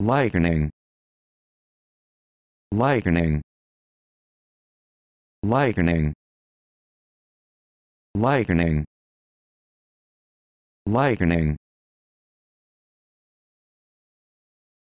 lightning lightning lightning lightning lightning